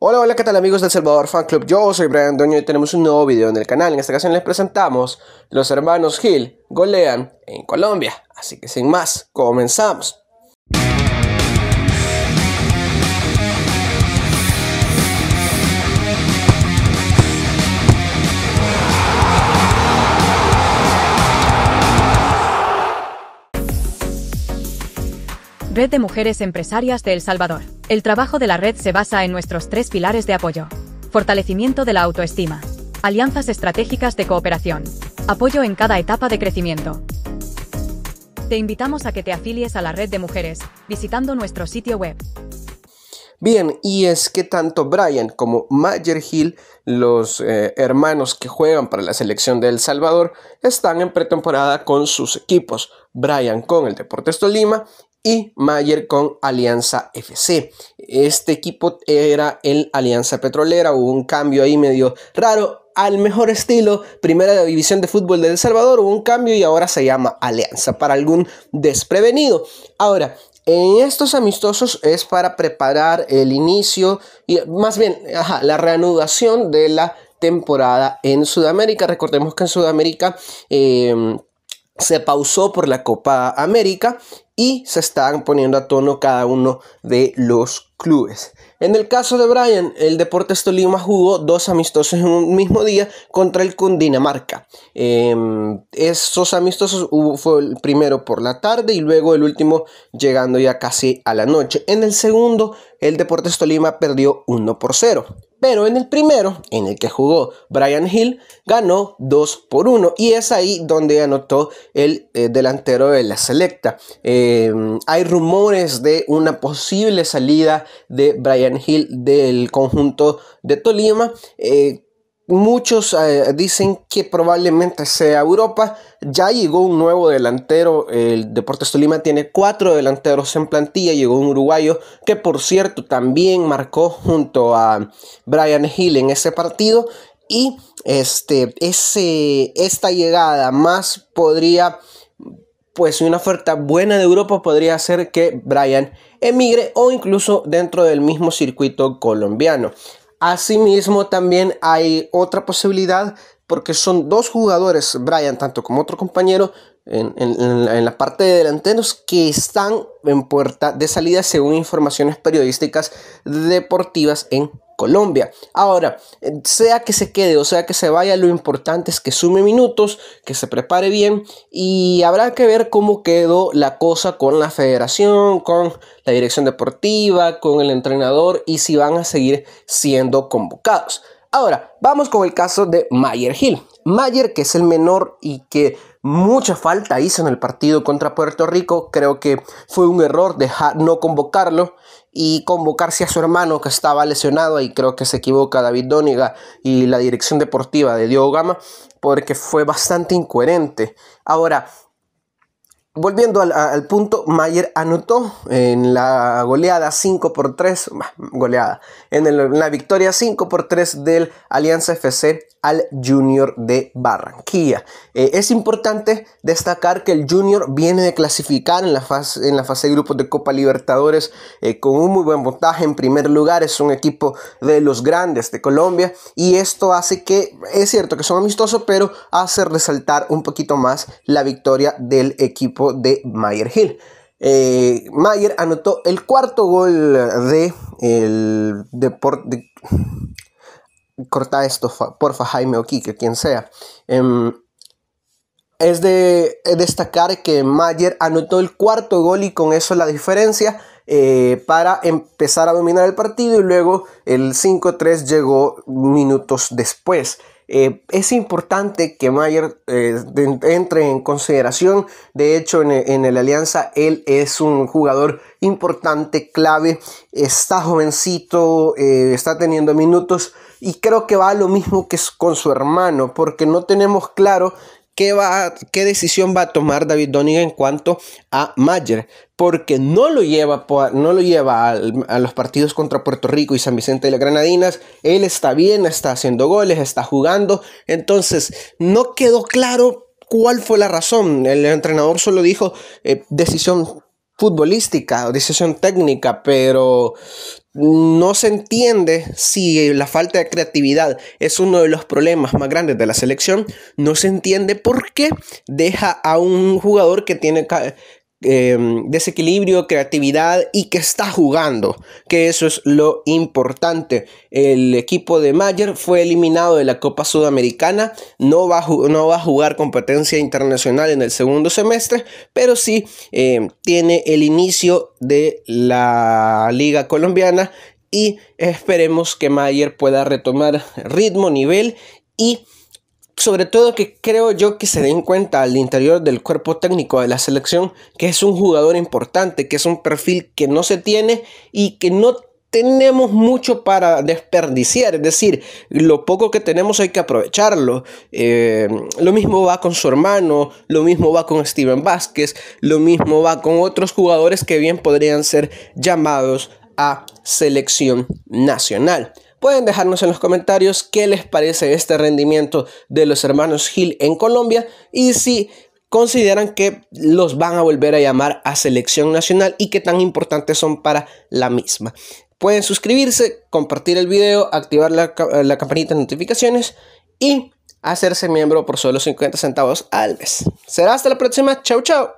Hola, hola, ¿qué tal amigos del Salvador Fan Club? Yo soy Brian Doño y tenemos un nuevo video en el canal. En esta ocasión les presentamos los hermanos Gil golean en Colombia. Así que sin más, comenzamos. Red de Mujeres Empresarias de El Salvador. El trabajo de la red se basa en nuestros tres pilares de apoyo. Fortalecimiento de la autoestima. Alianzas estratégicas de cooperación. Apoyo en cada etapa de crecimiento. Te invitamos a que te afilies a la red de mujeres, visitando nuestro sitio web. Bien, y es que tanto Brian como Mayer Hill, los eh, hermanos que juegan para la selección de El Salvador, están en pretemporada con sus equipos. Brian con el Deportes Tolima y Mayer con Alianza FC. Este equipo era el Alianza Petrolera, hubo un cambio ahí medio raro. Al mejor estilo, primera división de fútbol de El Salvador, hubo un cambio y ahora se llama Alianza para algún desprevenido. Ahora, en estos amistosos es para preparar el inicio y más bien la reanudación de la temporada en Sudamérica. Recordemos que en Sudamérica em, se pausó por la Copa América y se están poniendo a tono cada uno de los clubes. En el caso de Brian, el Deportes Tolima jugó dos amistosos en un mismo día contra el Cundinamarca. Em, esos amistosos hubo, fue el primero por la tarde y luego el último llegando ya casi a la noche. En el segundo, el Deportes Tolima perdió 1 por 0 pero en el primero, en el que jugó Brian Hill, ganó 2 por 1 y es ahí donde anotó el eh, delantero de la selecta. Em, hay rumores de una posible salida de Brian Hill del conjunto de Tolima. Eh, Muchos eh, dicen que probablemente sea Europa. Ya llegó un nuevo delantero. El Deportes Tolima tiene cuatro delanteros en plantilla. Llegó un uruguayo que, por cierto, también marcó junto a Brian Hill en ese partido. Y este, ese, esta llegada más podría, pues una oferta buena de Europa podría hacer que Brian emigre o incluso dentro del mismo circuito colombiano. Asimismo, también hay otra posibilidad porque son dos jugadores, Brian tanto como otro compañero, en, la parte de delanteros que están en puerta de salida según informaciones periodísticas deportivas en Colombia. Ahora, eh, sea que se quede o sea que se vaya, lo importante es que sume minutos, que se prepare bien y habrá que ver cómo quedó la cosa con la federación, con la dirección deportiva, con el entrenador y si van a seguir siendo convocados. Ahora, vamos con el caso de Mayer Hill. Mayer, que es el menor y que mucha falta hizo en el partido contra Puerto Rico, creo que fue un error dejar no convocarlo y convocarse a su hermano que estaba lesionado y creo que se equivoca David Dóniga y la dirección deportiva de Diogo Gama porque fue bastante incoherente. Ahora, Volviendo al, punto, Mayer anotó en la goleada 5 por 3, goleada, en, la victoria 5 por 3 del Alianza FC al Junior de Barranquilla. Eh, es importante destacar que el Junior viene de clasificar en la fase, en la fase de grupos de Copa Libertadores eh, con un muy buen montaje en primer lugar. Es un equipo de los grandes de Colombia y esto hace que, es cierto que son amistosos, pero hace resaltar un poquito más la victoria del equipo de Mayer Hill. Eh, Mayer anotó el cuarto gol de el corta esto, porfa, Jaime o Kike, quien sea. Em, es de destacar que Mayer anotó el cuarto gol y con eso la diferencia eh, para empezar a dominar el partido y luego el 5-3 llegó minutos después. Eh, es importante que Mayer eh, entre en consideración. De hecho, en, en la alianza él es un jugador importante, clave. Está jovencito, eh, está teniendo minutos y creo que va lo mismo que con su hermano, porque no tenemos claro qué, va, qué decisión va a tomar David Doniga en cuanto a Mayer, porque no lo lleva, no lo lleva a los partidos contra Puerto Rico y San Vicente de las Granadinas. Él está bien, está haciendo goles, está jugando. Entonces, no quedó claro cuál fue la razón. El entrenador solo dijo eh, decisión futbolística o decisión técnica, pero no se entiende si la falta de creatividad es uno de los problemas más grandes de la selección, no se entiende por qué deja a un jugador que tiene Em, desequilibrio, creatividad y que está jugando, que eso es lo importante. El equipo de Mayer fue eliminado de la Copa Sudamericana, no va a, no va a jugar competencia internacional en el segundo semestre, pero sí em, tiene el inicio de la Liga Colombiana y esperemos que Mayer pueda retomar ritmo, nivel y sobre todo que creo yo que se den cuenta al interior del cuerpo técnico de la selección que es un jugador importante, que es un perfil que no se tiene y que no tenemos mucho para desperdiciar, es decir, lo poco que tenemos hay que aprovecharlo. Eh, lo mismo va con su hermano, lo mismo va con Steven Vázquez, lo mismo va con otros jugadores que bien podrían ser llamados a selección nacional pueden dejarnos en los comentarios qué les parece este rendimiento de los hermanos Gil en Colombia y si consideran que los van a volver a llamar a selección nacional y qué tan importantes son para la misma. Pueden suscribirse, compartir el video, activar la, campanita de notificaciones y hacerse miembro por solo 50 centavos al mes. Será hasta la próxima. Chau, chau.